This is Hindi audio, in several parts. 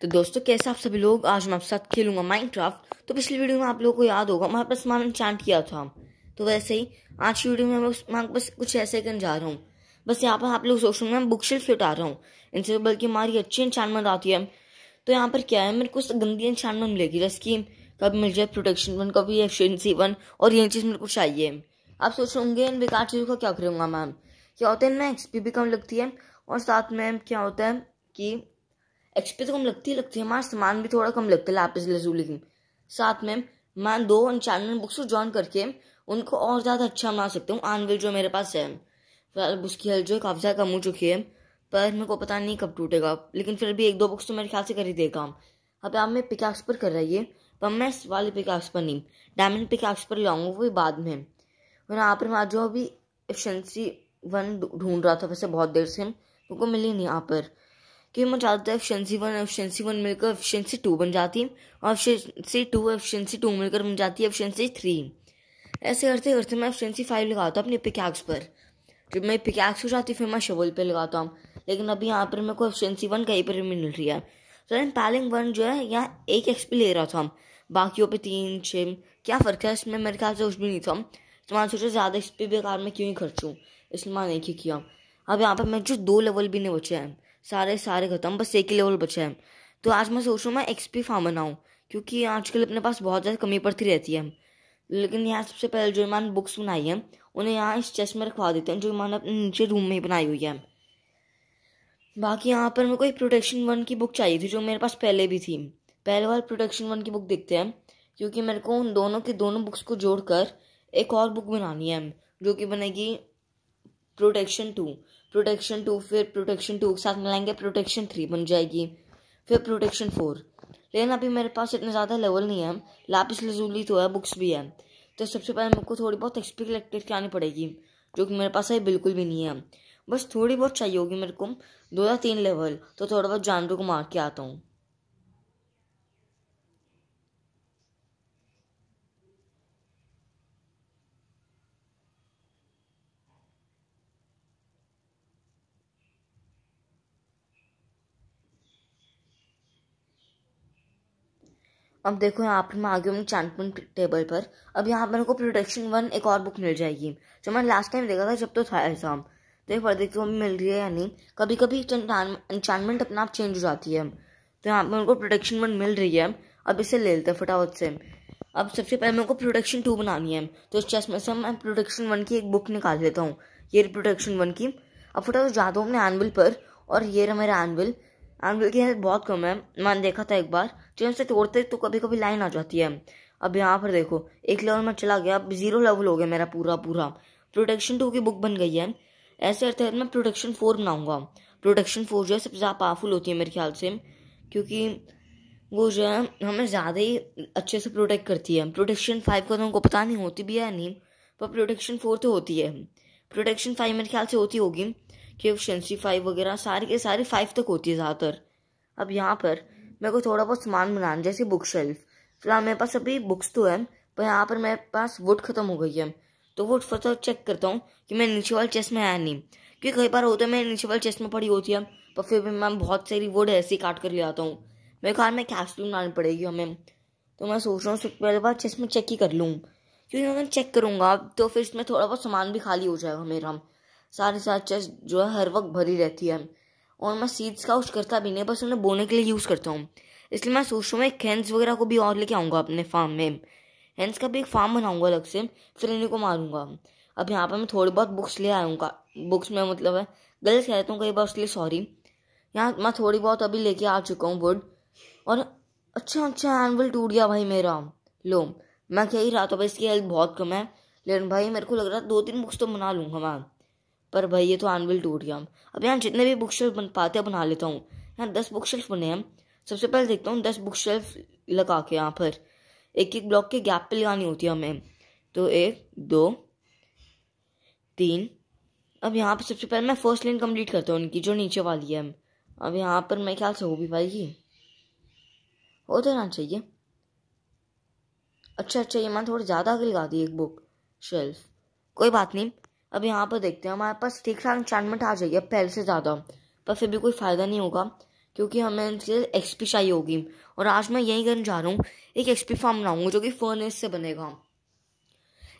तो दोस्तों कैसे आप सभी लोग आज मैं आप साथ खेलूंगा माइनक्राफ्ट तो पिछली वीडियो में आप लोगों को याद होगा हमारे पास मान चांट किया था हम तो वैसे ही आज की वीडियो में मैं बस कुछ ऐसे करने जा रहा हूँ बस यहाँ पर आप लोग सोच रहे बुक शेल्फ से उठा रहा हूँ इनसे बल्कि हमारी अच्छी इंचानमेंट आती है तो यहाँ पर क्या है मेरे को गंदी इंचानमेंट मिलेगी जैसे कि कभी मिल जाए प्रोटेक्शन वन कभी एफिशिएंसी वन और ये चीज़ मेरे को चाहिए आप सोच रहे होंगे इन बेकार चीज़ों का क्या करूँगा मैम क्या होता है इनमें एक्सपी भी कम लगती है और साथ में क्या होता है कि एक्सपे तो कम लगती है लगती है हमारा सामान भी थोड़ा कम लगता है लापिस लजूली साथ में मैं दो चैनल बुक्स ज्वाइन करके उनको और ज़्यादा अच्छा बना सकता हूँ आनविल जो मेरे पास है फिलहाल उसकी हेल्थ जो काफ़ी ज़्यादा कम हो चुकी है पर मेरे को पता नहीं कब टूटेगा लेकिन फिर भी एक दो बुक्स तो मेरे ख्याल से कर ही देगा हम अब आप मैं पिकाक्स पर कर रही है पर मैं इस वाले पिकाक्स पर नहीं डायमंड पिकाक्स पर लाऊंगा वो भी बाद में और यहाँ पर मैं जो अभी एफिशंसी वन ढूंढ रहा था वैसे बहुत देर से उनको मिली नहीं यहाँ पर कि हमारा ज़्यादातर एफिशेंसी वन एफिशेंसी वन मिलकर एफिशेंसी टू बन जाती है और एफिशेंसी टू एफिशेंसी टू मिलकर बन जाती है एफिशेंसी थ्री ऐसे करते करते मैं एफिशेंसी फाइव लगाता हूँ अपने पिकैक्स पर जब मैं पिकैक्स हो जाती फिर मैं शबल पर लगाता हूँ लेकिन अभी यहाँ पर मेरे को एफिशेंसी वन कहीं पर भी मिल रही है तो रन पैलिंग वन जो है यहाँ एक एक्सपी ले रहा था हम बाकियों पे तीन छः क्या फ़र्क है इसमें मेरे ख्याल से कुछ भी नहीं था तो मैंने सोचा ज़्यादा एक्सपी बेकार में क्यों ही खर्चूँ इसलिए मैंने नहीं किया अब यहाँ पर मेरे जो दो लेवल भी नहीं बचे हैं सारे सारे खत्म बस एक ही लेवल बचा है तो आज मैं सोच रहा हूँ मैं एक्सपी फार्म बनाऊँ क्योंकि आजकल अपने पास बहुत ज़्यादा कमी पड़ती रहती है लेकिन यहाँ सबसे पहले जो मैंने बुक्स बनाई है उन्हें यहाँ इस चेस्ट में रखवा देते हैं जो मैंने अपने नीचे रूम में ही बनाई हुई है बाकी यहाँ पर मेरे को एक प्रोटेक्शन वन की बुक चाहिए थी जो मेरे पास पहले भी थी पहले बार प्रोटेक्शन वन की बुक देखते हैं क्योंकि मेरे को उन दोनों के दोनों बुक्स को जोड़कर एक और बुक बनानी है जो कि बनेगी प्रोटेक्शन टू प्रोटेक्शन टू फिर प्रोटेक्शन टू के साथ मिलाएंगे प्रोटेक्शन थ्री बन जाएगी फिर प्रोटेक्शन फोर लेकिन अभी मेरे पास इतना ज़्यादा लेवल नहीं है लापिस लजूली तो है बुक्स भी है तो सबसे पहले मेरे को थोड़ी बहुत एक्सपी कलेक्ट करके आनी पड़ेगी जो कि मेरे पास अभी बिल्कुल भी नहीं है बस थोड़ी बहुत चाहिए होगी मेरे को दो या तीन लेवल तो थोड़ा बहुत जानवरों को मार के आता हूँ अब देखो यहाँ पर मैं आ गया हूँ चांदपुन टेबल पर अब यहाँ पर मेरे को प्रोटेक्शन वन एक और बुक मिल जाएगी जो मैंने लास्ट टाइम देखा था जब तो था एग्जाम तो एक बार देखिए मिल रही है या नहीं कभी कभी इंचानमेंट अपना आप चेंज हो जाती है तो यहाँ पर उनको प्रोटेक्शन वन मिल रही है अब इसे ले लेते हैं फटाफट से अब सबसे पहले मेरे को प्रोटेक्शन टू बनानी है तो इस चेस्ट में से मैं प्रोटेक्शन वन की एक बुक निकाल लेता हूँ ये प्रोटेक्शन वन की अब फटाफट जाता हूँ अपने एनविल पर और ये रहा मेरा एनविल एनविल की हेल्थ बहुत कम है मैंने देखा था एक बार तो से तोड़ते तो कभी कभी लाइन आ जाती है अब यहाँ पर देखो एक लेवल में चला गया अब जीरो लेवल हो गया मेरा पूरा पूरा प्रोटेक्शन टू की बुक बन गई है ऐसे अर्थ है मैं प्रोटेक्शन फोर बनाऊंगा प्रोटेक्शन फोर जो है सबसे ज़्यादा पावरफुल होती है मेरे ख्याल से क्योंकि वो जो है हमें ज़्यादा ही अच्छे से प्रोटेक्ट करती है प्रोटेक्शन फाइव का तो उनको पता नहीं होती भी है नहीं पर प्रोटेक्शन फोर तो होती है प्रोटेक्शन फाइव मेरे ख्याल से होती होगी कि शेंसी फाइव वगैरह सारे के सारे फाइव तक होती है ज़्यादातर अब यहाँ पर मेरे को थोड़ा बहुत सामान बनाना जैसे बुक शेल्फ फिलहाल मेरे पास अभी बुक्स तो है पर यहाँ पर मेरे पास वुड ख़त्म हो गई है तो वुड फर्स्ट चेक करता हूँ कि मैं नीचे वाले चेस्ट में आया नहीं क्योंकि कई बार होता है मैं नीचे वाले चेस्ट में पड़ी होती है पर फिर भी मैं बहुत सारी वुड ही काट कर ले आता हूँ मेरे ख्याल में कैप्सूल बनानी पड़ेगी हमें तो मैं सोच रहा हूँ पहले बार चेस्ट में चेक ही कर लूँ क्योंकि अगर चेक करूँगा तो फिर इसमें थोड़ा बहुत सामान भी खाली हो जाएगा मेरा सारे साथ चेस्ट जो है हर वक्त भरी रहती है और मैं सीड्स का कुछ करता भी नहीं बस उन्हें बोने के लिए यूज़ करता हूँ इसलिए मैं सोच रहा हूँ एक हैंस वगैरह को भी और लेके आऊँगा अपने फार्म में हैंस का भी एक फार्म बनाऊँगा अलग से फिर इन्हीं को मारूँगा अब यहाँ पर मैं थोड़ी बहुत बुक्स ले आऊँगा बुक्स में मतलब है गलत कह देता हूँ कई बार उसके लिए सॉरी यहाँ मैं थोड़ी बहुत अभी लेके आ चुका हूँ वुड और अच्छा अच्छा एनवल टूट गया भाई मेरा लो मैं कह ही रहा था भाई इसकी हेल्प बहुत कम है लेकिन भाई मेरे को लग रहा है दो तीन बुक्स तो बना लूँगा मैं पर भाई ये तो आनविल टूट गया अब यहाँ जितने भी बुक शेल्फ बन पाते हैं बना लेता हूँ यहाँ दस बुक शेल्फ बने हैं सबसे पहले देखता हूँ दस बुक शेल्फ लगा के यहाँ पर एक एक ब्लॉक के गैप पे लगानी होती है हमें तो एक दो तीन अब यहाँ पर सबसे पहले मैं फर्स्ट लाइन कंप्लीट करता हूँ उनकी जो नीचे वाली है अब यहाँ पर मैं ख्याल से हो भी पाएगी हो तो ना चाहिए अच्छा अच्छा ये मैंने थोड़ा ज़्यादा आगे लगा दी एक बुक शेल्फ कोई बात नहीं अब यहाँ पर देखते हैं हमारे पास ठीक ठाक इंचानमेंट आ जाएगी पहले से ज़्यादा पर फिर भी कोई फ़ायदा नहीं होगा क्योंकि हमें एक्सपी चाहिए होगी और आज मैं यही करने जा रहा हूँ एक एक्सपी फार्म लाऊंगा जो कि फर्नेस से बनेगा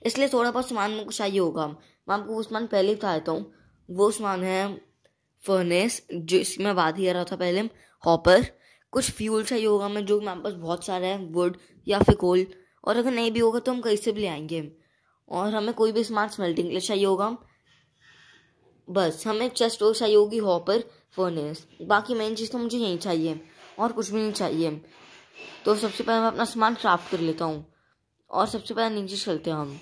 इसलिए थोड़ा बहुत सामान मुझे चाहिए होगा मैं आपको वो सामान पहले बता देता हूँ वो सामान है फर्नेस जो इसकी मैं बात ही कर रहा था पहले हॉपर कुछ फ्यूल चाहिए होगा हमें जो हमारे पास बहुत सारा है वुड या फिर कोल और अगर नहीं भी होगा तो हम कहीं से भी ले आएंगे और हमें कोई भी स्मार्ट स्मेल्टिंग चाहिए होगा बस हमें चेस्ट और चाहिए होगी हॉपर फर्नेस बाकी मेन चीज़ तो मुझे यही चाहिए और कुछ भी नहीं चाहिए तो सबसे पहले मैं अपना सामान क्राफ्ट कर लेता हूँ और सबसे पहले नीचे चलते हैं हम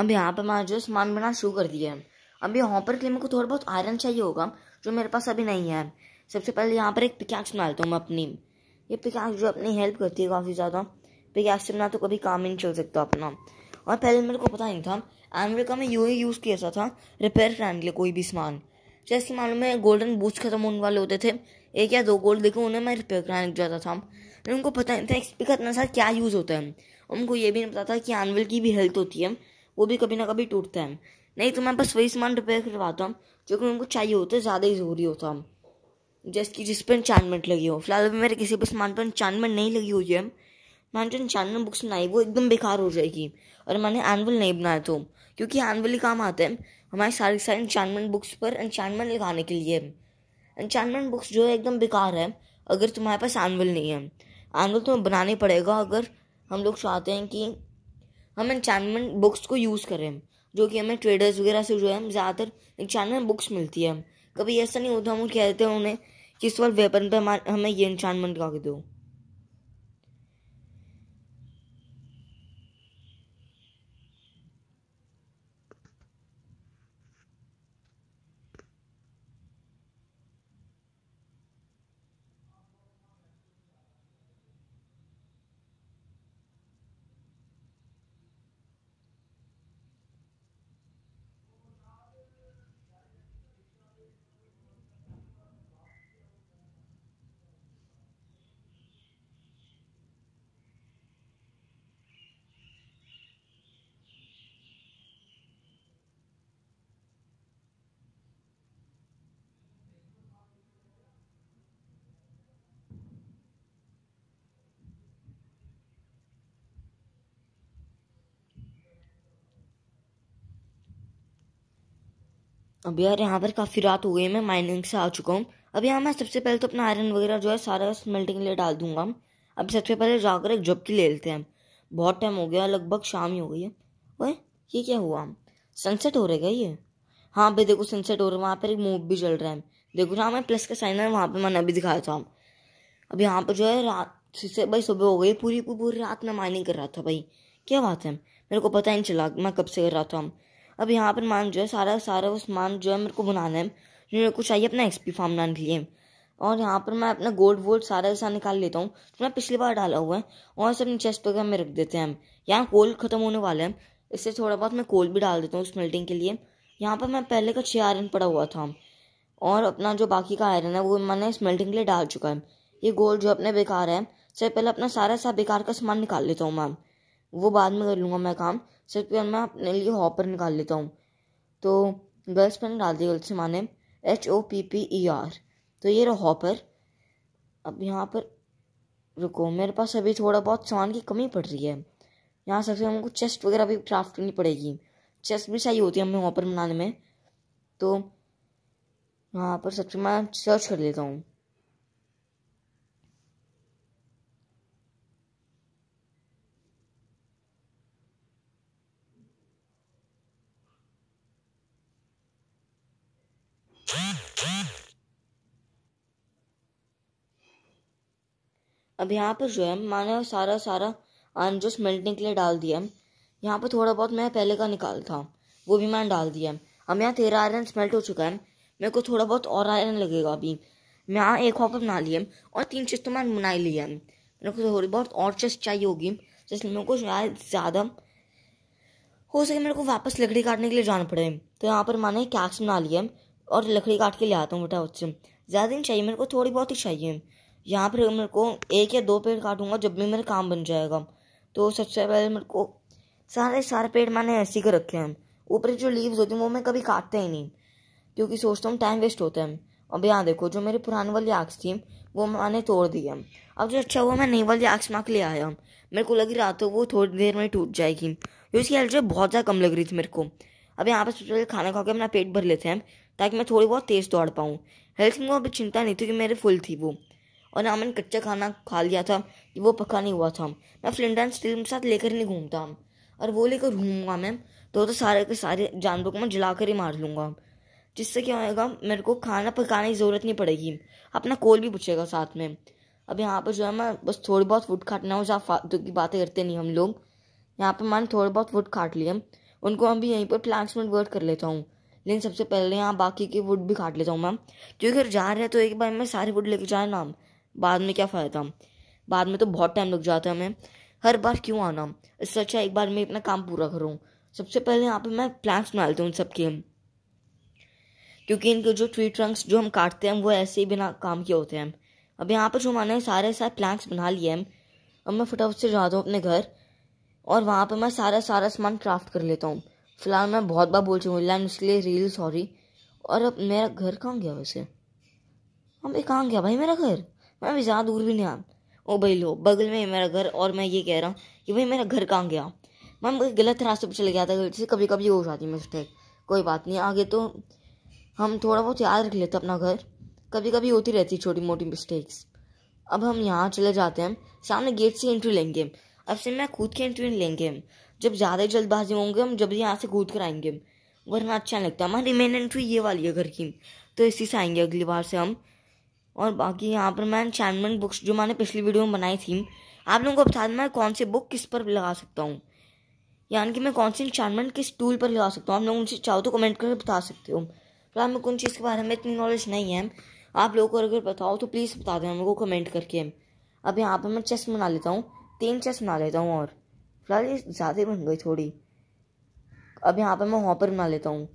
अब यहाँ पर मैं जो सामान बनाना शुरू कर दिया है अब यहाँ पर के लिए मेरे को थोड़ा बहुत आयरन चाहिए होगा जो मेरे पास अभी नहीं है सबसे पहले यहाँ पर एक पिकैक्स बना लेता हूँ मैं अपनी ये पिकैक्स जो अपनी हेल्प करती है काफ़ी ज़्यादा पिकैक्स से बना तो कभी काम ही नहीं चल सकता अपना और पहले मेरे को पता नहीं था अमेरिका में यू ही यूज़ किया जाता था रिपेयर कराने के लिए कोई भी सामान जैसे मान लो मैं गोल्डन बूथ खत्म होने वाले होते थे एक या दो गोल्ड देखो उन्हें मैं रिपेयर कराने जाता था उनको पता नहीं था एक्सपी का इतना सारा क्या यूज़ होता है उनको ये भी नहीं पता था कि एनवल की भी हेल्थ होती है वो भी कभी ना कभी टूटता है नहीं तो मैं बस वही सामान रिपेयर करवाता हूँ जो कि उनको चाहिए होता है ज़्यादा ही ज़रूरी होता हम जैसे कि जिस पर इंचानमेंट लगी हो फिलहाल अभी मेरे किसी भी सामान पर इंचानमेंट नहीं लगी हुई है मैंने जो इंचानमेंट बुक्स बनाई वो एकदम बेकार हो जाएगी और मैंने एनवल नहीं बनाया तो क्योंकि एनवल ही काम आते हैं हमारे सारे सारे इंचानमेंट बुक्स पर इंचानमेंट लगाने के लिए इंचानमेंट बुक्स जो है एकदम बेकार है अगर तुम्हारे पास एनवल नहीं है एनवल तुम्हें बनाने पड़ेगा अगर हम लोग चाहते हैं कि हम एनचैनमेंट बुक्स को यूज़ कर रहे हैं जो कि हमें ट्रेडर्स वगैरह से जो है ज़्यादातर एनचैनमेंट बुक्स मिलती है कभी ऐसा नहीं होता हम कहते हैं उन्हें कि इस बार वेपन पर हमें ये एनचैनमेंट लगा दो अब यार यहाँ पर काफ़ी रात हो गई मैं माइनिंग से आ चुका हूँ अब यहाँ मैं सबसे पहले तो अपना आयरन वगैरह जो है सारा स्मेल्टिंग के लिए डाल दूंगा हम अब सबसे पहले जाकर एक जब की ले लेते हैं बहुत टाइम हो गया लगभग शाम ही हो गई है ओए ये क्या हुआ सनसेट हो रहेगा ये हाँ भाई देखो सनसेट हो रहा है वहाँ पर एक मूव भी चल रहा है देखो ना मैं प्लस का साइन है वहाँ पर मैंने अभी दिखाया था अब यहाँ पर जो है रात से भाई सुबह हो गई पूरी पूरी रात मैं माइनिंग कर रहा था भाई क्या बात है मेरे को पता ही नहीं चला मैं कब से कर रहा था अब यहाँ पर मान जो है सारा सारा उस मान जो है मेरे को बनाना है मेरे को चाहिए अपना एक्सपी फार्म बनाने के लिए और यहाँ पर मैं अपना गोल्ड वोल्ड सारा ऐसा निकाल लेता हूँ तो मैं पिछली बार डाला हुआ है और सब चेस्ट वगैरह में रख देते हैं हम यहाँ कोल्ड ख़त्म होने वाला है इससे थोड़ा बहुत मैं कोल भी डाल देता हूँ स्मेल्टिंग के लिए यहाँ पर मैं पहले का छः आयरन पड़ा हुआ था और अपना जो बाकी का आयरन है वो मैंने स्मेल्टिंग के लिए डाल चुका है ये गोल्ड जो अपने बेकार है सबसे पहले अपना सारा सा बेकार का सामान निकाल लेता हूँ मैम वो बाद में कर लूँगा मैं काम सिर्फ यार मैं अपने लिए हॉपर निकाल लेता हूँ तो गर्ल्स पर डाल दिया गलत से माने H O P P E R तो ये रहा हॉपर अब यहाँ पर रुको मेरे पास अभी थोड़ा बहुत सामान की कमी पड़ रही है यहाँ सबसे हमको चेस्ट वगैरह भी क्राफ्ट करनी पड़ेगी चेस्ट भी सही होती है हमें हॉपर बनाने में तो यहाँ पर सबसे मैं सर्च कर लेता हूँ अब यहाँ पर जो है मैंने सारा सारा आन जो मेल्टने के लिए डाल दिया है यहाँ पर थोड़ा बहुत मैं पहले का निकाल था वो भी मैंने डाल दिया है अब यहाँ तेरह आयरन स्मेल्ट हो चुका है मेरे को थोड़ा बहुत और आयरन लगेगा अभी मैं यहाँ एक हॉपर बना लिया और तीन चीज तो मैंने बनाई लिया है मेरे को थोड़ी बहुत और चेस्ट चाहिए होगी जिसमें मेरे को शायद ज़्यादा हो सके मेरे को वापस लकड़ी काटने के लिए जाना पड़े तो यहाँ पर मैंने कैक्स बना लिया और लकड़ी काट के ले आता हूँ बेटा उससे ज़्यादा नहीं चाहिए मेरे को थोड़ी बहुत ही चाहिए यहाँ पर मेरे को एक या दो पेड़ काटूंगा जब भी मेरा काम बन जाएगा तो सबसे पहले मेरे को सारे सारे पेड़ मैंने ऐसे ही कर रखे हैं ऊपर जो लीव्स होती हैं वो मैं कभी काटते ही नहीं क्योंकि सोचता हूँ टाइम वेस्ट होता है अब यहाँ देखो जो मेरी पुरानी वाली आक्स थी वो मैंने तोड़ दी है अब जो अच्छा हुआ मैं नई वाली आक्स माँ के लिए आया मेरे को लग रहा था वो थोड़ी देर में टूट जाएगी उसकी एलर्जी बहुत ज़्यादा कम लग रही थी मेरे को अब यहाँ पर सबसे पहले खाना खा के अपना पेट भर लेते हैं ताकि मैं थोड़ी बहुत तेज़ दौड़ पाऊँ हेल्थ में अभी चिंता नहीं थी कि मेरी फुल थी वो और मैंने कच्चा खाना खा लिया था कि वो पका नहीं हुआ था मैं एंड स्टील के साथ लेकर नहीं घूमता और वो लेकर घूमूंगा मैं तो तो सारे के सारे जानवरों को मैं जला कर ही मार लूँगा जिससे क्या होएगा मेरे को खाना पकाने की ज़रूरत नहीं पड़ेगी अपना कोल भी पूछेगा साथ में अब यहाँ पर जो है मैं बस थोड़ी बहुत फूड काटना हो जहाँ फालतू की बातें करते नहीं हम लोग यहाँ पर मैंने थोड़े बहुत वुड काट लिए उनको हम भी यहीं पर प्लांट्स में वर्ड कर लेता हूँ लेकिन सबसे पहले यहाँ बाकी के वुड भी काट लेता हूँ मैम क्योंकि अगर जा रहे हैं तो एक बार मैं सारे वुड लेके जाए ना बाद में क्या फ़ायदा बाद में तो बहुत टाइम लग जाता है हमें हर बार क्यों आना इससे अच्छा एक बार मैं अपना काम पूरा करूँ सबसे पहले यहाँ पे मैं प्लान्स बना लेता हूँ उन सबके क्योंकि इनके जो ट्री ट्रंक्स जो हम काटते हैं वो ऐसे ही बिना काम के होते हैं अब यहाँ पर जो मैंने सारे सारे प्लांट्स बना लिए हैं अब मैं फटाफट से जाता हूँ अपने घर और वहाँ पर मैं सारा सारा सामान क्राफ्ट कर लेता हूँ फ़िलहाल मैं बहुत बार बोल चुकी हूँ उसके लिए रियल सॉरी और अब मेरा घर कहाँ गया वैसे अब ये कहाँ गया भाई मेरा घर मैं अभी ज़्यादा दूर भी नहीं आया ओ भाई लो बगल में मेरा घर और मैं ये कह रहा हूँ कि भाई मेरा घर कहाँ गया मैं गलत रास्ते पर चले गया था जैसे कभी कभी हो जाती है मिस्टेक कोई बात नहीं आगे तो हम थोड़ा बहुत याद रख लेते अपना घर कभी कभी होती रहती है छोटी मोटी मिस्टेक्स अब हम यहाँ चले जाते हैं सामने गेट से एंट्री लेंगे अब से मैं खुद की एंट्री लेंगे जब ज़्यादा जल्दबाजी होंगे हम जब यहाँ से कूद कर आएंगे वरना अच्छा लगता है हमारी मेन एंट्री ये वाली है घर की तो इसी से आएंगे अगली बार से हम और बाकी यहाँ पर मैं चैनमेंट बुक्स जो मैंने पिछली वीडियो में बनाई थी आप लोगों को बता दें मैं कौन सी बुक किस पर लगा सकता हूँ यानी कि मैं कौन सी चैनमेंट किस टूल पर लगा सकता हूँ आप लोग उनसे चाहो तो कमेंट करके बता सकते हो फिलहाल मैं कुछ चीज़ के बारे में इतनी नॉलेज नहीं है आप लोगों को अगर बताओ तो प्लीज़ बता दें हम लोग को कमेंट करके अब यहाँ पर मैं चेस बना लेता हूँ तीन चेस बना लेता हूँ और फिलहाल ये ज़्यादा बन गई थोड़ी अब यहाँ पर मैं हॉपर बना लेता हूँ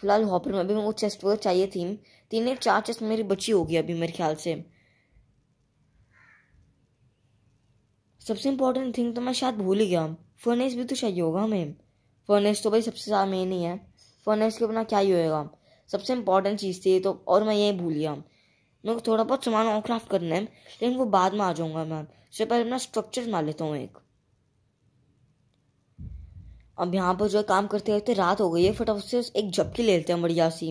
फिलहाल हॉपर में अभी मेरे को चेस्ट वगैरह चाहिए थी तीन या चार चेस्ट मेरी बची होगी अभी मेरे ख्याल से सबसे इंपॉर्टेंट थिंग तो मैं शायद भूल ही गया फर्नेस भी तो चाहिए होगा हमें फर्नेस तो भाई सबसे ज़्यादा मेन ही है फर्नेस के बिना क्या ही होएगा सबसे इंपॉर्टेंट चीज़ थी तो और मैं यही भूल गया मेरे को थोड़ा बहुत सामान और क्राफ्ट करना है लेकिन वो बाद में आ जाऊँगा मैं सबसे पहले अपना स्ट्रक्चर मार लेता हूँ एक अब यहाँ पर जो है काम करते करते रात हो गई है फटाफट से एक झपकी ले लेते हैं बढ़िया सी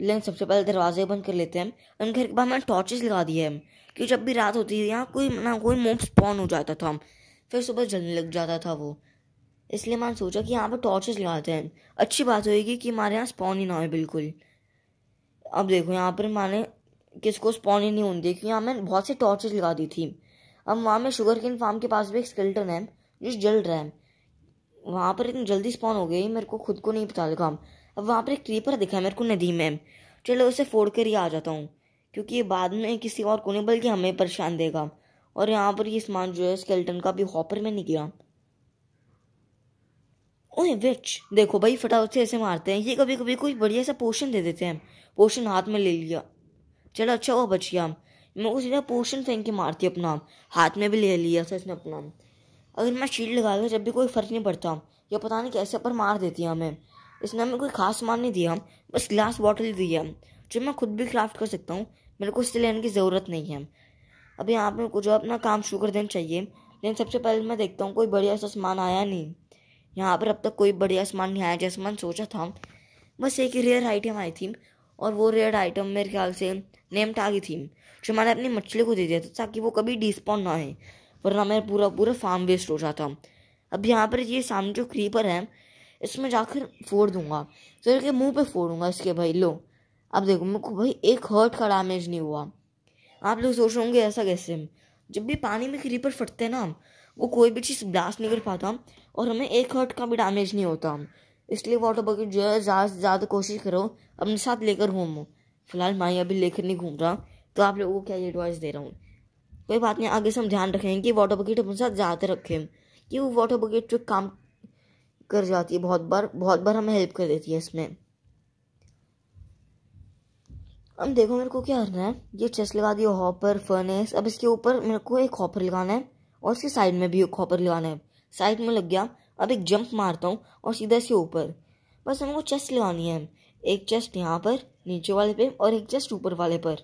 लेकिन सबसे पहले दरवाजे बंद कर लेते हैं और घर के बाद मैंने टॉर्चेस लगा दिए हैं कि जब भी रात होती है यहाँ कोई ना कोई मोम स्पॉन हो जाता था फिर सुबह जलने लग जाता था वो इसलिए मैंने सोचा कि यहाँ पर टॉर्चेस लगाते हैं अच्छी बात होगी कि हमारे यहाँ स्पॉन ही ना हो बिल्कुल अब देखो यहाँ पर मैंने किसको स्पॉन ही नहीं होती क्योंकि यहाँ मैंने बहुत सी टॉर्चेस लगा दी थी अब वहाँ में शुगर किन फार्म के पास भी एक स्किल्टन है जो जल रहा है वहाँ पर इतनी जल्दी स्पॉन हो गई मेरे को खुद को नहीं पता लगा अब वहाँ पर एक क्रीपर दिखा मेरे को नदी में चलो उसे फोड़ कर ही आ जाता हूँ क्योंकि ये बाद में किसी और को नहीं बल्कि हमें परेशान देगा और यहाँ पर ये सामान जो है स्केल्टन का भी हॉपर में नहीं गया ओए विच देखो भाई फटाफट से ऐसे मारते हैं ये कभी कभी कोई बढ़िया सा पोशन दे देते हैं पोशन हाथ में ले लिया चलो अच्छा वो बच गया मैं उसी ना पोशन फेंक के मारती अपना हाथ में भी ले लिया था इसने अपना अगर मैं शील्ड लगा के जब भी कोई फ़र्क नहीं पड़ता या पता नहीं कैसे पर मार देती है हमें इसने हमें कोई खास सामान नहीं दिया बस ग्लास बॉटल दी है जो मैं खुद भी क्राफ्ट कर सकता हूँ मेरे को इससे लेने की ज़रूरत नहीं है अभी यहाँ पे जो अपना काम शुरू कर देना चाहिए लेकिन सबसे पहले मैं देखता हूँ कोई बढ़िया सा सामान आया नहीं यहाँ पर अब तक कोई बढ़िया सामान नहीं आया जैसा मैंने सोचा था बस एक ही रेयर आइटम आई थी और वो रेयर आइटम मेरे ख्याल से नेम टागी थी जो मैंने अपनी मछली को दे दिया था ताकि वो कभी डिस्पॉन ना आए वरना मेरा पूरा पूरा फार्म वेस्ट हो जाता अब यहाँ पर ये सामने जो क्रीपर है इसमें जाकर फोड़ दूंगा फिर तो के मुंह पे फोड़ूंगा इसके भाई लो अब देखो मेरे को भाई एक हर्ट का डैमेज नहीं हुआ आप लोग सोच रहे होंगे ऐसा कैसे जब भी पानी में क्रीपर फटते हैं ना वो कोई भी चीज़ ब्लास्ट नहीं कर पाता और हमें एक हर्ट का भी डैमेज नहीं होता इसलिए वाटर बकेट जो है ज़्यादा से ज़्यादा कोशिश करो अपने साथ लेकर घूमो फिलहाल माई अभी लेकर नहीं घूम रहा तो आप लोगों को क्या एडवाइस दे रहा हूँ कोई बात नहीं आगे से हम ध्यान रखेंगे कि वाटर बकेट अपने साथ ज़्यादा रखें कि वो वाटर बकेट जो काम कर जाती है बहुत बार बहुत बार हमें हेल्प कर देती है इसमें अब देखो मेरे को क्या करना है ये चेस लगा दिया हॉपर फर्नेस अब इसके ऊपर मेरे को एक हॉपर लगाना है और इसके साइड में भी एक हॉपर लगाना है साइड में लग गया अब एक जंप मारता हूँ और सीधा से ऊपर बस हमको चेस्ट लगानी है एक चेस्ट यहाँ पर नीचे वाले पे और एक चेस्ट ऊपर वाले पर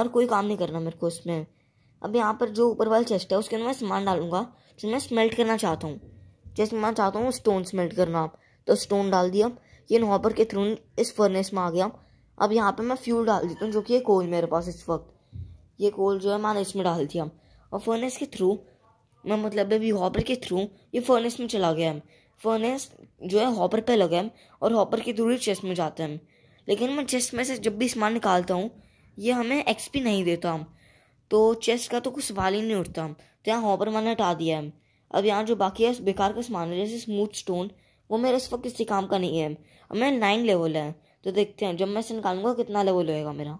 और कोई काम नहीं करना मेरे को इसमें अब यहाँ पर जो ऊपर वाला चेस्ट है उसके अंदर मैं सामान डालूंगा जो मैं स्मेल्ट करना चाहता हूँ जैसे मैं चाहता हूँ स्टोन स्मेल्ट करना आप तो स्टोन डाल दिया ये नॉपर के थ्रू इस फर्नेस में आ गया अब यहाँ पर मैं फ्यूल डाल देता हूँ जो कि ये कोल मेरे पास इस वक्त ये कोल जो है मैंने इसमें डाल दिया और फर्नेस के थ्रू मैं मतलब अभी हॉपर के थ्रू ये फर्नेस में चला गया हम फर्नेस जो है हॉपर पे लगा है और हॉपर के थ्रू ही चेस्ट में जाते हैं लेकिन मैं चेस्ट में से जब भी सामान निकालता हूँ ये हमें एक्सपी नहीं देता हम तो चेस्ट का तो कुछ सवाल ही नहीं उठता तो यहाँ हॉपर मैंने हटा दिया है अब यहाँ जो बाकी है बेकार का सामान है जैसे स्मूथ स्टोन वो मेरे इस वक्त किसी काम का नहीं है अब मैं नाइन लेवल है तो देखते हैं जब मैं इसे निकालूंगा कितना लेवल होएगा मेरा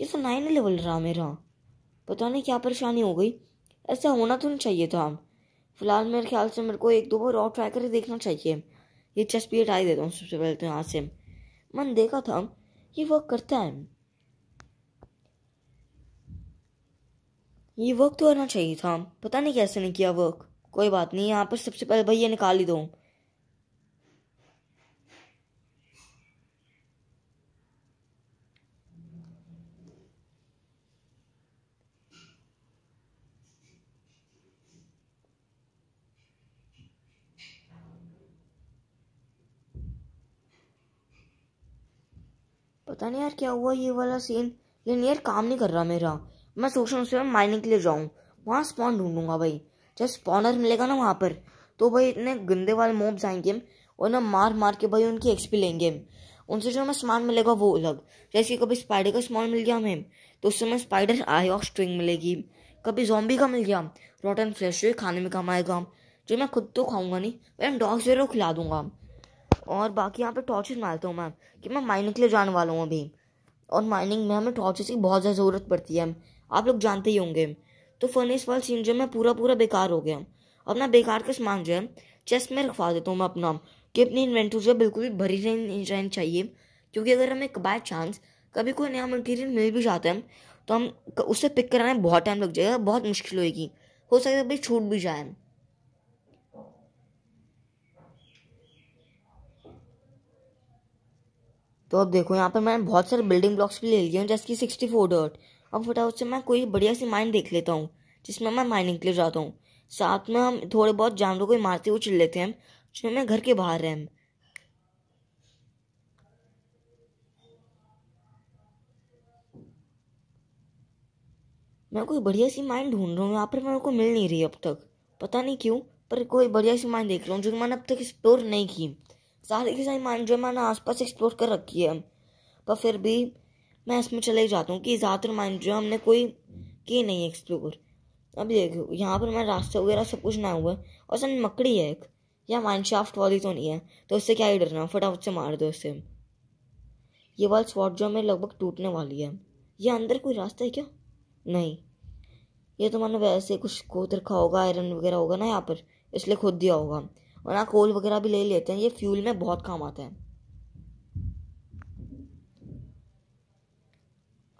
ये तो नाइन लेवल रहा मेरा पता नहीं क्या परेशानी हो गई ऐसा होना तो नहीं चाहिए था फिलहाल मेरे ख्याल से मेरे को एक दो बार और ट्राई करके देखना चाहिए ये चेस्ट भी हटाई देता हूँ सबसे पहले तो यहाँ से मैंने देखा था ये वर्क करता है ये वर्क तो आना चाहिए था पता नहीं कैसे नहीं किया वर्क कोई बात नहीं यहाँ पर सबसे पहले भैया निकाल ही दो पता नहीं यार क्या हुआ ये वाला सीन लेकिन यार काम नहीं कर रहा मेरा मैं सोच रहा हूँ उसमें माइनिंग के लिए जाऊँ वहाँ स्पॉन ढूंढूंगा भाई जब स्पॉनर मिलेगा ना वहाँ पर तो भाई इतने गंदे वाले मोब्स आएंगे और ना मार मार के भाई उनकी एक्सपी लेंगे उनसे जो हमें सामान मिलेगा वो अलग जैसे कभी स्पाइडर का स्मॉल मिल गया हमें तो उससे हमें स्पाइडर आई और स्ट्रिंग मिलेगी कभी जॉम्बी का मिल गया रोटन फ्रेश जो खाने में काम आएगा जो मैं खुद तो खाऊंगा नहीं मैं डॉग जीरो खिला दूंगा और बाकी यहाँ पे टॉर्चेस मारता हूँ मैम कि मैं माइनिंग के लिए जाने वाला हूँ अभी और माइनिंग में हमें टॉर्चेस की बहुत ज़्यादा ज़रूरत पड़ती है आप लोग जानते ही होंगे तो फर्नेस वाल सीन जो मैं पूरा पूरा बेकार हो गया अपना बेकार का सामान जो है चेस्ट में रखवा देता हूँ मैं अपना कि अपनी इन्वेंट्री जो है बिल्कुल भी भरी रहनी रहनी चाहिए क्योंकि अगर हमें बाय चांस कभी कोई नया मटेरियल मिल भी जाता है तो हम उससे पिक कराने में बहुत टाइम लग जाएगा बहुत मुश्किल होएगी हो सकता है भाई छूट भी जाए तो अब देखो यहाँ पर मैंने बहुत सारे बिल्डिंग ब्लॉक्स भी ले लिए हैं जैसे कि सिक्सटी फोर डॉट अब फटाफट से मैं कोई बढ़िया सी माइन देख लेता हूँ जिसमें मैं माइनिंग के लिए जाता हूँ साथ में हम थोड़े बहुत जानवरों को मारते हुए चल लेते हैं जिसमें मैं घर के बाहर रहें मैं कोई बढ़िया सी माइंड ढूंढ रहा हूँ यहाँ पर मेरे को मिल नहीं रही अब तक पता नहीं क्यों पर कोई बढ़िया सी माइंड देख रहा हूँ जो कि मैंने अब तक एक्सप्लोर नहीं की सारी की सारी माइंड जो है मैंने आसपास एक्सप्लोर कर रखी है पर फिर भी मैं इसमें चले जाता हूँ कि ज़्यादातर माइंड जो हमने कोई की नहीं एक्सप्लोर अब देखो यहाँ पर मैं रास्ता वगैरह सब कुछ ना हुआ और सर मकड़ी है एक या माइंड शाफ्ट वाली तो नहीं है तो उससे क्या ही डरना फटाफट से मार दो उससे ये वाल स्वाट जो हमें लगभग टूटने वाली है ये अंदर कोई रास्ता है क्या नहीं ये तो मैंने वैसे कुछ खोद रखा होगा आयरन वगैरह होगा ना यहाँ पर इसलिए खोद दिया होगा और ना कोल वगैरह भी ले लेते हैं ये फ्यूल में बहुत काम आता है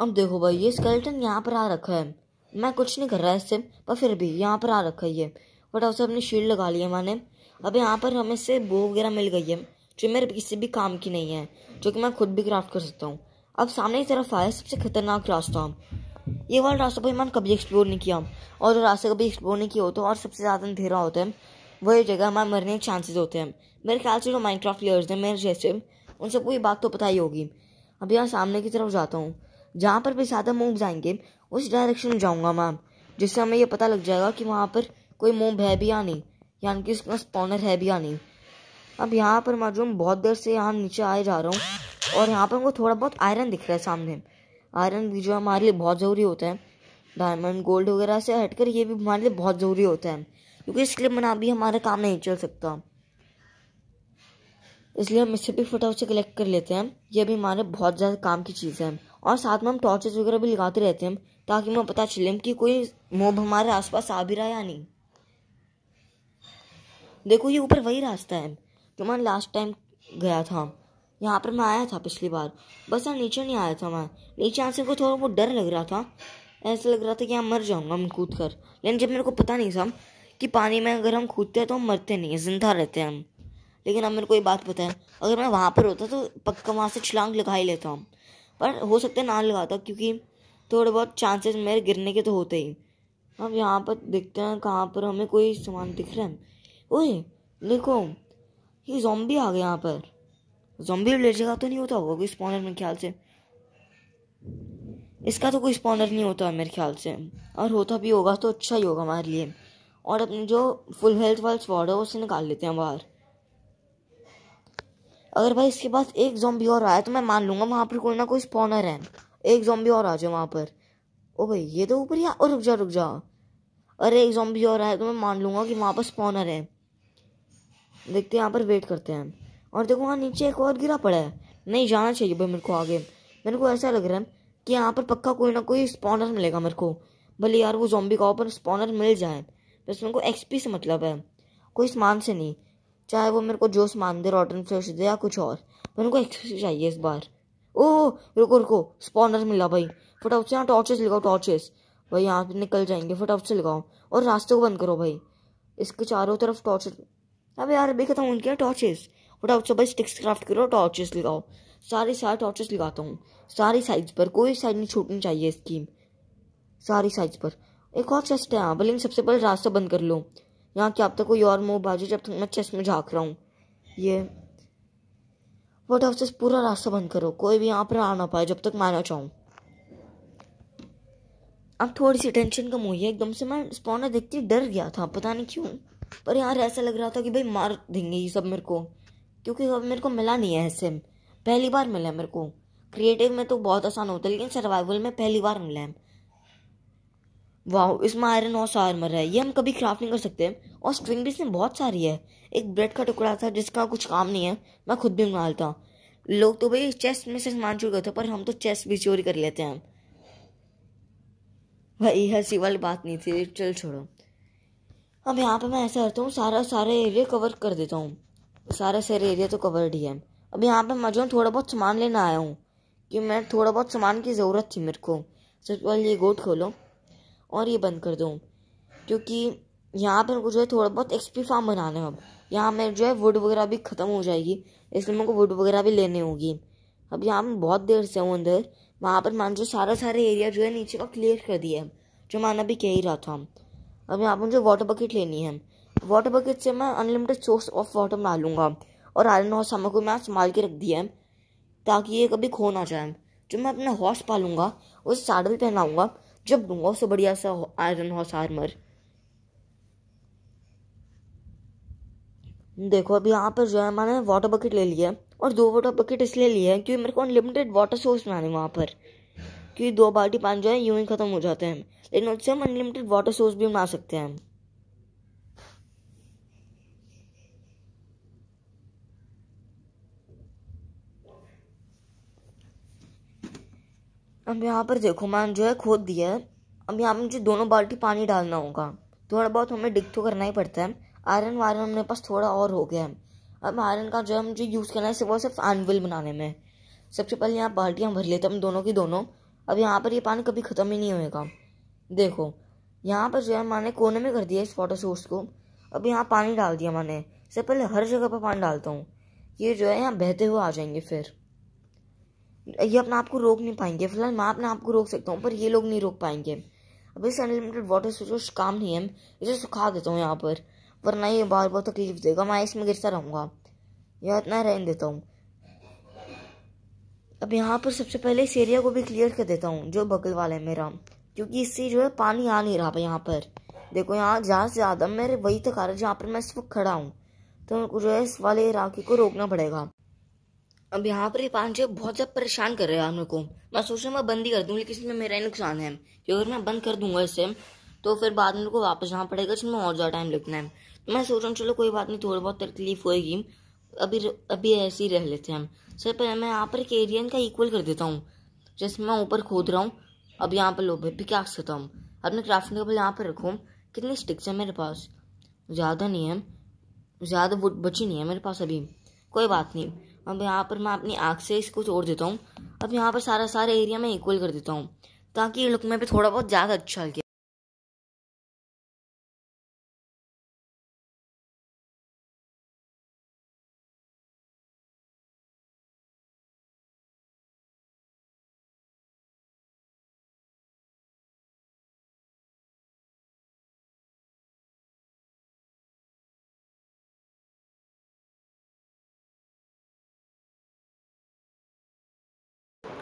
अब देखो भाई ये स्केलेटन यहाँ पर आ रखा है मैं कुछ नहीं कर रहा है इससे पर फिर भी यहाँ पर आ रखा है ये बट उसे अपनी शील्ड लगा लिया मैंने अब यहाँ पर हमें से बो वगैरह मिल गई है जो मेरे किसी भी काम की नहीं है जो कि मैं खुद भी क्राफ्ट कर सकता हूँ अब सामने की तरफ आया सबसे खतरनाक रास्ता ये वाला रास्ता भाई मैंने कभी एक्सप्लोर नहीं किया और जो रास्ते कभी एक्सप्लोर नहीं किया होता और सबसे ज़्यादा अंधेरा होता है वही जगह हमारे मरने के चांसेस होते हैं मेरे ख्याल से जो क्राफ्ट प्लेयर्स हैं मेरे जैसे उन सबको ये बात तो पता ही होगी अब यहाँ सामने की तरफ जाता हूँ जहाँ पर भी सादा मूव जाएंगे उस डायरेक्शन में जाऊँगा मैम जिससे हमें यह पता लग जाएगा कि वहाँ पर कोई मूव है भी या नहीं यानी कि उसका स्पॉनर है भी या नहीं अब यहाँ पर माजूम बहुत देर से यहाँ नीचे आए जा रहा हूँ और यहाँ पर हमको थोड़ा बहुत आयरन दिख रहा है सामने आयरन भी जो हमारे लिए बहुत ज़रूरी होता है डायमंड गोल्ड वगैरह से हटकर ये भी हमारे लिए बहुत ज़रूरी होता है क्योंकि इसके लिए मना भी हमारा काम नहीं चल सकता इसलिए हम इससे भी फटाफट से कलेक्ट कर लेते हैं ये भी हमारे बहुत ज़्यादा काम की चीज़ है और साथ में हम टॉर्चेस वगैरह भी लगाते रहते हैं ताकि हमें पता चले कि कोई मोब हमारे आसपास आ भी रहा है या नहीं देखो ये ऊपर वही रास्ता है जो मैं लास्ट टाइम गया था यहाँ पर मैं आया था पिछली बार बस यहाँ नीचे नहीं आया था मैं नीचे आने से को थोड़ा बहुत डर लग रहा था ऐसा लग रहा था कि यहाँ मर जाऊँगा मैं कूद कर लेकिन जब मेरे को पता नहीं था कि पानी में अगर हम कूदते हैं तो हम मरते नहीं हैं जिंदा रहते हैं हम लेकिन अब मेरे को ये बात पता है अगर मैं वहाँ पर होता तो पक्का वहाँ से छलांग लगा ही लेता हूँ पर हो सकता है ना लगाता क्योंकि थोड़े बहुत चांसेस मेरे गिरने के तो होते ही अब यहाँ पर देखते हैं कहाँ पर हमें कोई सामान दिख रहा है ओए देखो ये जोम्बी आ गए यहाँ पर जोम्बी ले जगह तो नहीं होता होगा कोई स्पॉनर मेरे ख्याल से इसका तो कोई स्पॉनर नहीं होता मेरे ख्याल से और होता भी होगा तो अच्छा ही होगा हमारे लिए और अपने जो फुल हेल्थ वाला स्पॉट है उसे निकाल लेते हैं बाहर अगर भाई इसके पास एक जॉम्बी और आया तो मैं मान लूंगा वहां पर कोई ना कोई स्पॉनर है एक जॉम्बी और आ जाए वहाँ पर ओ भाई ये तो ऊपर ही और रुक जा रुक जा अरे एक जॉम्बी और आया तो मैं मान लूंगा कि वहां पर स्पॉनर है देखते हैं यहाँ पर वेट करते हैं और देखो वहाँ नीचे एक और गिरा पड़ा है नहीं जाना चाहिए भाई मेरे को आगे मेरे को ऐसा लग रहा है कि यहाँ पर पक्का कोई ना कोई स्पॉनर मिलेगा मेरे को भले यार वो जॉम्बी का ऊपर स्पॉनर मिल जाए बस मेरे को एक्सपी से मतलब है कोई सामान से नहीं चाहे वो मेरे को जोश दे रॉटन फ्लेश दे या कुछ और मेरे को एक्सपीसी चाहिए इस बार ओ रुको रुको स्पॉनर मिला भाई फटाफट से यहाँ टॉर्चेस लगाओ टॉर्चेस भाई यहाँ पे निकल जाएंगे फटाफट से लगाओ और रास्ते को बंद करो भाई इसके चारों तरफ टॉर्चेस अब यार अभी खत्म उनके यहाँ टॉर्चेस फटाफट से भाई स्टिक्स क्राफ्ट करो टॉर्चेस लगाओ सारे सारे टॉर्चेस लगाता हूँ सारी साइज पर कोई साइज नहीं छूटनी चाहिए स्कीम सारी साइज पर एक और चेस्ट है यहाँ भले सबसे पहले रास्ता बंद कर लो यहाँ की आप तक कोई और मुँह बाजू जब तक मैं चेस्ट में झाँक रहा हूँ ये वट हाउसेस पूरा रास्ता बंद करो कोई भी यहाँ पर आ ना पाए जब तक मैं ना चाहूँ अब थोड़ी सी टेंशन कम हुई है एकदम से मैं स्पॉनर देखती डर गया था पता नहीं क्यों पर यार ऐसा लग रहा था कि भाई मार देंगे ये सब मेरे को क्योंकि अब मेरे को मिला नहीं है ऐसे पहली बार मिला है मेरे को क्रिएटिव में तो बहुत आसान होता है लेकिन सर्वाइवल में पहली बार मिला है वाह इसमें आयरन और आर्मर है ये हम कभी क्राफ्ट नहीं कर सकते और स्ट्रिंग भी इसमें बहुत सारी है एक ब्रेड का टुकड़ा था जिसका कुछ काम नहीं है मैं खुद भी मंगा लेता लोग तो भाई चेस में से सामान चोरी करते पर हम तो चेस्ट भी चोरी कर लेते हैं भाई हंसी वाली बात नहीं थी चल छोड़ो अब यहाँ पे मैं ऐसा करता हूँ सारा सारा एरिया कवर कर देता हूँ सारा सारे एरिया तो कवर्ड ही है अब यहाँ पे मैं जो थोड़ा बहुत सामान लेना आया हूँ कि मैं थोड़ा बहुत सामान की ज़रूरत थी मेरे को सबसे पहले ये गोट खोलो और ये बंद कर दूँ क्योंकि यहाँ पर मुझे जो है थोड़ा बहुत एक्सपी फार्म बनाना है अब यहाँ मेरे जो है वुड वगैरह भी ख़त्म हो जाएगी इसलिए मेरे को वुड वगैरह भी लेनी होगी अब यहाँ मैं बहुत देर से हूँ अंदर वहाँ पर मान जो सारा सारा एरिया जो है नीचे का क्लियर कर दिया है जो मैंने अभी कह ही रहा था अब यहाँ पर मुझे वाटर बकेट लेनी है वाटर बकेट से मैं अनलिमिटेड सोर्स ऑफ वाटर बना लूँगा और आयरन हॉर्स हमें को मैं संभाल के रख दिया है ताकि ये कभी खो ना जाए जो मैं अपना हॉर्स पालूंगा उस सैडल पहनाऊँगा जब दूंगा उससे बढ़िया सा आयरन हॉर्स आर्मर देखो अभी यहाँ पर जो है मैंने वाटर बकेट ले लिया और दो वाटर बकेट इसलिए लिए हैं क्योंकि मेरे को अनलिमिटेड वाटर सोर्स बनाने वहाँ पर क्योंकि दो बाल्टी पानी जो है यूं ही ख़त्म हो जाते हैं लेकिन उससे हम अनलिमिटेड वाटर सोर्स भी बना सकते हैं अब यहाँ पर देखो मैंने जो है खोद दिया है अब यहाँ पर मुझे दोनों बाल्टी पानी डालना होगा थोड़ा बहुत हमें डिग तो करना ही पड़ता है आयरन वायरन हमारे पास थोड़ा और हो गया है अब आयरन का जो है मुझे यूज़ करना है सिर्फ और सिर्फ एनविल बनाने में सबसे पहले यहाँ बाल्टियाँ भर लेते हैं हम दोनों की दोनों अब यहाँ पर ये पानी कभी ख़त्म ही नहीं होएगा देखो यहाँ पर जो है मैंने कोने में कर दिया इस वाटर सोर्स को अब यहाँ पानी डाल दिया मैंने सबसे पहले हर जगह पर पानी डालता हूँ ये जो है यहाँ बहते हुए आ जाएंगे फिर ये अपने आप को रोक नहीं पाएंगे फिलहाल मैं अपने आप को रोक सकता हूँ पर ये लोग नहीं रोक पाएंगे अब इस अनलिमिटेड वाटर जो काम नहीं है इसे सुखा देता हूँ यहाँ पर वरना ये बार बार तकलीफ देगा मैं इसमें गिरता रहूँगा या इतना रहने देता हूँ अब यहाँ पर सबसे पहले इस एरिया को भी क्लियर कर देता हूँ जो बगल वाला है मेरा क्योंकि इससे जो है पानी आ नहीं रहा यहाँ पर देखो यहाँ ज़्यादा से ज़्यादा मेरे वही तक आ रहा है जहाँ पर मैं इस वक्त खड़ा हूँ तो मेरे को जो है इस वाले इलाके को रोकना पड़ेगा अब यहाँ पर ये पांचे बहुत ज़्यादा परेशान कर रहे हैं हम लोग को मैं सोच रहा हूँ मैं बंद ही कर दूँ लेकिन इसमें मेरा ही नुकसान है क्योंकि अगर मैं बंद कर दूंगा इससे तो फिर बाद में को वापस जाना पड़ेगा इसमें और ज़्यादा टाइम लगना है तो मैं सोच रहा हूँ चलो कोई बात नहीं थोड़ी बहुत तकलीफ होएगी अभी अभी ऐसे ही रह लेते हैं हम सर पहले मैं यहाँ पर एक एरियन का इक्वल कर देता हूँ जैसे मैं ऊपर खोद रहा हूँ अब यहाँ पर लोग भी क्या सकता हूँ अपने क्राफ्टिंग टेबल यहाँ पर रखूँ कितने स्टिक्स हैं मेरे पास ज़्यादा नहीं है ज़्यादा वुड बची नहीं है मेरे पास अभी कोई बात नहीं अब यहाँ पर मैं अपनी आँख से इसको छोड़ देता हूँ अब यहाँ पर सारा सारा एरिया मैं इक्वल कर देता हूँ ताकि ये लुक में भी थोड़ा बहुत ज़्यादा अच्छा लगे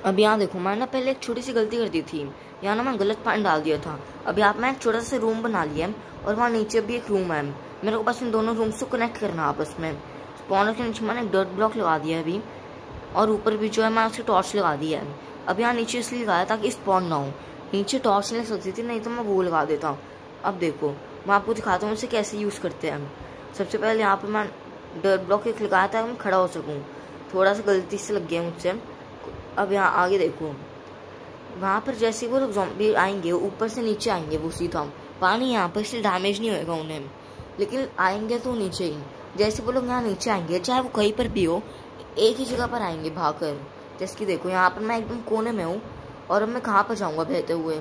अब यहाँ देखो मैंने ना पहले एक छोटी सी गलती कर दी थी यहाँ ना मैं गलत पानी डाल दिया था अभी आप मैं एक छोटा सा रूम बना लिया है और वहाँ नीचे भी एक रूम है मेरे को बस इन दोनों रूम्स को कनेक्ट करना आपस में स्पॉनर के नीचे मैंने एक डर्ट ब्लॉक लगा दिया अभी और ऊपर भी जो है मैंने उसकी टॉर्च लगा दी है अब यहाँ नीचे इसलिए लगाया ताकि स्पॉन ना हो नीचे टॉर्च नहीं सकती थी नहीं तो मैं वो लगा देता हूँ अब देखो मैं आपको दिखाता हूँ इसे कैसे यूज़ करते हैं सबसे पहले यहाँ पर मैं डर्ट ब्लॉक एक लगाया था मैं खड़ा हो सकूँ थोड़ा सा गलती से लग गया मुझसे अब यहाँ आगे देखो वहाँ पर जैसे वो लोग जॉम्बी आएंगे ऊपर से नीचे आएंगे वो सीधा पानी यहाँ पर इसलिए डैमेज नहीं होएगा उन्हें लेकिन आएंगे तो नीचे ही जैसे वो लोग यहाँ नीचे आएंगे चाहे वो कहीं पर भी हो एक ही जगह पर आएंगे भागकर जैसे कि देखो यहाँ पर मैं एकदम कोने में हूँ और अब मैं कहाँ पर जाऊँगा बहते हुए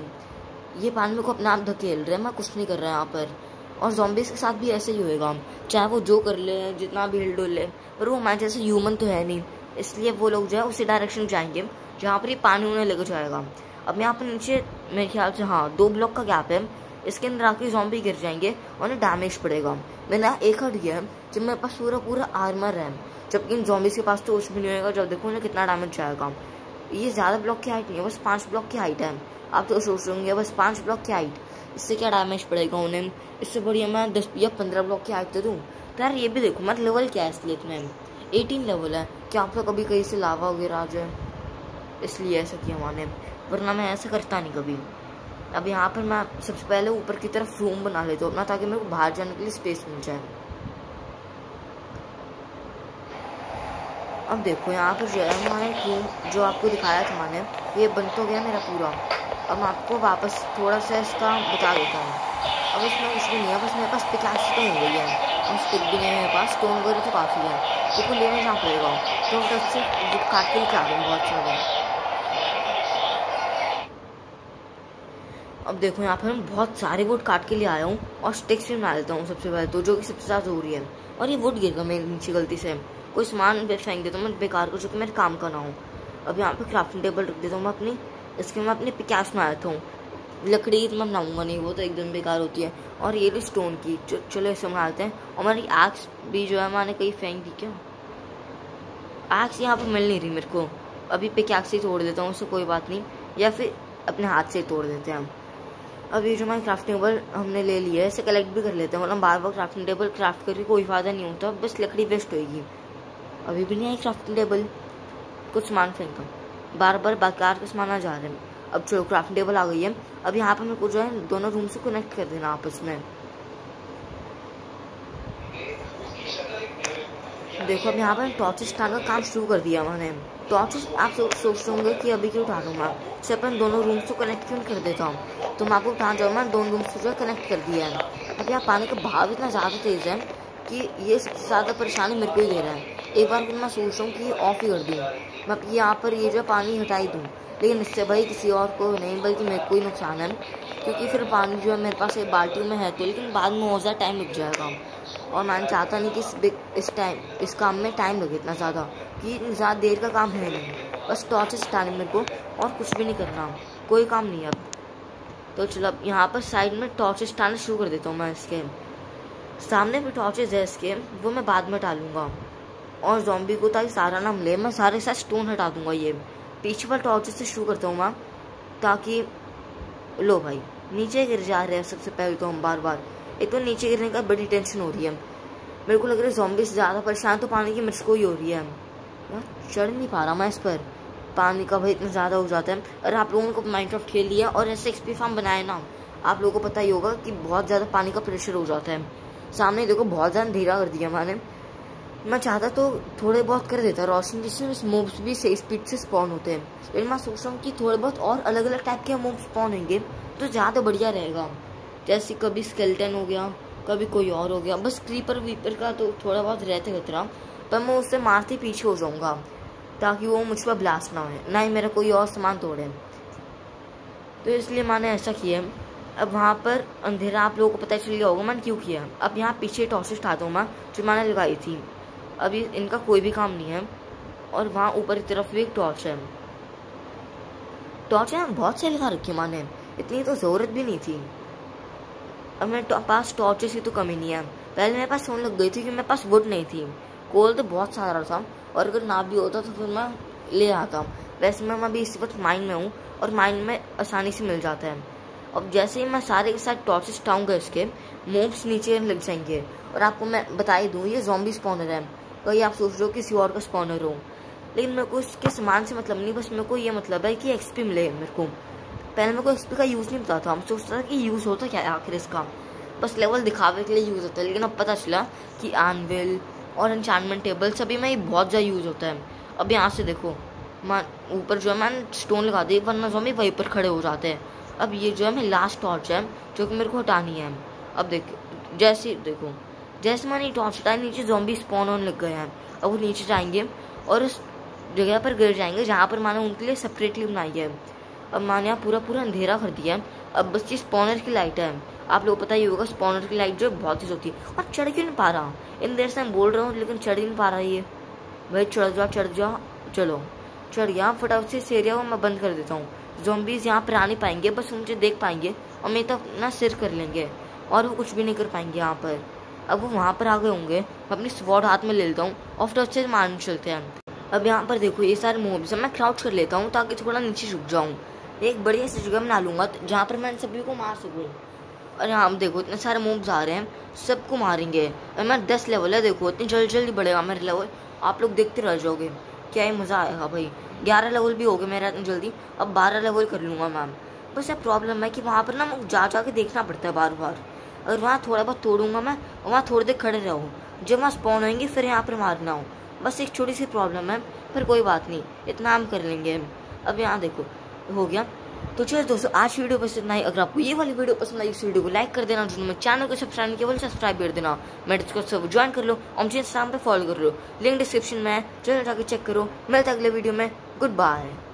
ये पानी मेरे को अपने आप धकेल रहे हैं मैं कुछ नहीं कर रहा यहाँ पर और जॉम्बिस के साथ भी ऐसे ही होएगा चाहे वो जो कर ले जितना भी हिल डुल ले पर वो हमारे जैसे ह्यूमन तो है नहीं इसलिए वो लोग जो है उसी डायरेक्शन जाएंगे जहाँ पर ये पानी उन्हें लग जाएगा अब यहाँ पर नीचे मेरे ख्याल से हाँ दो ब्लॉक का गैप है इसके अंदर आके जॉम्बी गिर जाएंगे उन्हें डैमेज पड़ेगा मैंने एक हट गया है जब मेरे पास पूरा पूरा आर्मर है जबकि इन जॉम्बीज के पास तो कुछ भी नहीं होगा जब देखो उन्हें कितना डैमेज जाएगा ये ज़्यादा ब्लॉक की हाइट नहीं है बस पाँच ब्लॉक की हाइट है आप तो सोच रहे बस पाँच ब्लॉक की हाइट इससे क्या डैमेज पड़ेगा उन्हें इससे बढ़िया मैं दस या पंद्रह ब्लॉक की हाइट दे दूँ तो यार ये भी देखो मत मतलब लेवल क्या है इसलिए तुम्हें एटीन लेवल है क्या आप लोग कभी कहीं से लावा वगैरह आ जाए इसलिए ऐसा किया मैंने वरना मैं ऐसा करता नहीं कभी अब यहाँ पर मैं सबसे पहले ऊपर की तरफ रूम बना लेता हूँ अपना ताकि मेरे को बाहर जाने के लिए स्पेस मिल जाए अब देखो यहाँ पर हमारे रूम जो आपको दिखाया था मैंने ये बन तो गया मेरा पूरा अब मैं आपको वापस थोड़ा सा इसका बता देता हूँ अब इसमें कुछ भी नहीं है बस मेरे पास पिकास तो हो गई है और स्टिक भी नहीं है मेरे पास स्टोन वगैरह तो, तो काफ़ी है क्योंकि लेने जहाँ पड़ेगा तो मैं उससे बुक काट के लेके आ गए बहुत सारे अब देखो यहाँ पर मैं बहुत सारे वुड काट के लिए आया हूँ और स्टिक्स भी बना देता हूँ सबसे पहले तो जो कि सबसे ज़्यादा ज़रूरी है और ये वुड गिर गया मेरी नीचे गलती से कोई सामान फेंक देता हूँ मैं बेकार कर जो कि मेरे काम का ना हो अब यहाँ पे क्राफ्टिंग टेबल रख देता हूँ मैं अपनी इसके मैं अपने पिकैस बनाता हूँ लकड़ी तो मैं बनाऊँगा नहीं वो तो एकदम बेकार होती है और ये भी स्टोन की चलो चो, इसे बनाते हैं और मेरी आग्स भी जो है मैंने कहीं फेंक दी क्या आग्स यहाँ पर मिल नहीं रही मेरे को अभी पिकैक्स से तोड़ देता हूँ उससे कोई बात नहीं या फिर अपने हाथ से तोड़ देते हैं हम अब ये जो मैंने क्राफ्टिंग टेबल हमने ले लिया है इसे कलेक्ट भी कर लेते हैं मतलब बार बार क्राफ्टिंग टेबल क्राफ्ट करके कोई फ़ायदा नहीं होता बस लकड़ी वेस्ट होगी अभी भी नहीं आई क्राफ्टिंग टेबल कुछ सामान फेंका बार बार बाकार का सामान आ जा रहे हैं अब जो क्राफ्टिंग टेबल आ गई है अब यहाँ पर मेरे को जो है दोनों रूम से कनेक्ट कर देना आपस में देखो अब यहाँ पर टॉर्चेस उठाने का काम शुरू कर दिया मैंने टॉर्चेस आप सोच रहे होंगे कि अभी क्यों उठा लूँगा इससे अपन दोनों रूम से कनेक्शन कर देता हूँ तो मैं आपको उठा जाऊँ मैं दोनों रूम से जो है कनेक्ट कर दिया है अब यहाँ पानी का भाव इतना ज़्यादा तेज़ है कि ये ज़्यादा परेशानी मेरे को ही दे रहा है एक बार मैं सोच हूँ कि ऑफ ही कर दूँ मैं यहाँ पर ये जो पानी हटा ही दूँ लेकिन इससे भाई किसी और को नहीं बल्कि मेरे को ही नुकसान है क्योंकि फिर पानी जो है मेरे पास एक बाल्टी में है तो लेकिन बाद में बहुत ज़्यादा टाइम लग जाएगा और मैं चाहता नहीं कि इस बिग इस टाइम इस काम में टाइम लगे इतना ज़्यादा कि ज़्यादा देर का काम है नहीं बस टॉर्चेस हटाने मेरे को और कुछ भी नहीं करना कोई काम नहीं अब तो चलो अब यहाँ पर साइड में टॉर्चेस हटाना शुरू कर देता हूँ मैं इसके सामने भी टॉर्चेज है इसके वो मैं बाद में डालूँगा और जॉम्बी को ताकि सारा नाम ले मैं सारे साथ स्टोन हटा दूंगा ये पीछे वाले टॉर्चर से शुरू करता हूँ मैं ताकि लो भाई नीचे गिर जा रहे हैं सबसे पहले तो हम बार बार एक तो नीचे गिरने का बड़ी टेंशन हो रही है मेरे को लग रहा है जॉम्बी से ज़्यादा परेशान तो पानी की मिर्च को ही हो रही है चढ़ नहीं पा रहा मैं इस पर पानी का भाई इतना ज़्यादा हो जाता है और आप लोगों को माइंड खेल लिया और ऐसे एक्सपी फार्म बनाए ना आप लोगों को पता ही होगा कि बहुत ज़्यादा पानी का प्रेशर हो जाता है सामने देखो बहुत ज़्यादा धीरा कर दिया मैंने मैं चाहता तो थोड़े बहुत कर देता रोशन जिसमें मोब्स भी सही स्पीड से स्पॉन होते हैं लेकिन मैं सोच रहा हूँ कि थोड़े बहुत और अलग अलग टाइप के मोब्स स्पॉन होंगे तो ज़्यादा बढ़िया रहेगा जैसे कभी स्केल्टन हो गया कभी कोई और हो गया बस क्रीपर वीपर का तो थोड़ा बहुत रहते खतरा पर मैं उससे मारते पीछे हो जाऊँगा ताकि वो मुझ पर ब्लास्ट ना हो ना ही मेरा कोई और सामान तोड़े तो इसलिए मैंने ऐसा किया अब वहाँ पर अंधेरा आप लोगों को पता चल गया होगा मैंने क्यों किया अब यहाँ पीछे टॉर्चेस उठा दूँ मैं जो मैंने लगाई थी अभी इनका कोई भी काम नहीं है और वहाँ ऊपर की तरफ भी एक टॉर्च है टॉर्च है बहुत से लिखा रखी माने इतनी तो ज़रूरत भी नहीं थी अब मेरे तो, पास टॉर्चेस की तो कमी नहीं है पहले मेरे पास सोन लग गई थी कि मेरे पास वुड नहीं थी कोल तो बहुत सारा था और अगर ना भी होता तो फिर मैं ले आता वैसे मैं अभी इस वक्त माइंड में हूँ और माइंड में आसानी से मिल जाता है अब जैसे ही मैं सारे के साथ टॉर्चेस टाऊंगा इसके मूव्स नीचे लग जाएंगे और आपको मैं बता ही दूँ ये जॉम्बी स्पॉनर है कहीं आप सोच रहे हो किसी और का स्पॉनर हो लेकिन मेरे को इसके सामान से मतलब नहीं बस मेरे को ये मतलब है कि एक्सपी मिले मेरे को पहले मेरे को एक्सपी का यूज़ नहीं पता था हम सोचता था कि यूज़ होता क्या है आखिर इसका बस लेवल दिखावे के लिए यूज़ होता है लेकिन अब पता चला कि आनविल और इंचानमेंट टेबल सभी में ये बहुत ज़्यादा यूज़ होता है अब यहाँ से देखो मैं ऊपर जो है मैंने स्टोन लगा दी वरना जो हमें वहीं पर खड़े हो जाते हैं अब ये जो है मैं लास्ट टॉर्च है जो कि मेरे को हटानी है अब देख जैसे देखो जैसे मैंने टॉर्च उठाया नीचे जोम्बी स्पॉन होने लग गए हैं अब वो नीचे जाएंगे और उस जगह पर गिर जाएंगे जहाँ पर मैंने उनके लिए सेपरेटली बनाई है अब मैंने यहाँ पूरा पूरा अंधेरा कर दिया है अब बस ये स्पॉनर की लाइट है आप लोग पता ही होगा स्पॉनर की लाइट जो बहुत ही होती है और चढ़ क्यों नहीं पा रहा इन देर से मैं बोल रहा हूँ लेकिन चढ़ ही नहीं पा रहा ये भाई चढ़ जाओ चढ़ जाओ चलो चढ़ गया फटाफट से इस एरिया को मैं बंद कर देता हूँ जोम्बीज यहाँ पर आ नहीं पाएंगे बस मुझे देख पाएंगे और मेरे तो ना सिर कर लेंगे और वो कुछ भी नहीं कर पाएंगे यहाँ पर अब वो वहाँ पर आ गए होंगे मैं अपनी स्पॉट हाथ में ले लेता हूँ और फिर अच्छे से मार चलते हैं अब यहाँ पर देखो ये सारे मूव्स मैं क्राउच कर लेता हूँ ताकि थोड़ा नीचे झुक जाऊँ एक बढ़िया सी जगह बना लूँगा जहाँ पर मैं इन सभी को मार सकूँ और यहाँ देखो इतने सारे मूव्स आ रहे हैं सबको मारेंगे और मैं दस लेवल है देखो इतनी जल्दी जल्दी बढ़ेगा मेरे लेवल आप लोग देखते रह जाओगे क्या ही मज़ा आएगा भाई ग्यारह लेवल भी हो गए मेरा इतनी जल्दी अब बारह लेवल कर लूँगा मैम बस ये प्रॉब्लम है कि वहाँ पर ना मुझे जा जा के देखना पड़ता है बार बार और वहाँ थोड़ा बहुत तोड़ूंगा मैं और वहाँ थोड़ी देर खड़े रहूँ जब वहाँ स्पॉन होंगे फिर यहाँ पर मारना हो बस एक छोटी सी प्रॉब्लम है पर कोई बात नहीं इतना हम कर लेंगे हम अब यहाँ देखो हो गया तो चलो दोस्तों आज वीडियो पसंद इतना ही अगर आपको ये वाली वीडियो पसंद आई इस वीडियो को लाइक कर देना जिनमें चैनल को सब्सक्राइब केवल सब्सक्राइब कर देना मेरे डिस्कॉर्ड सब ज्वाइन कर लो और मुझे इंस्टाग्राम पर फॉलो कर लो लिंक डिस्क्रिप्शन में है चलो जाकर चेक करो मिलते अगले वीडियो में गुड बाय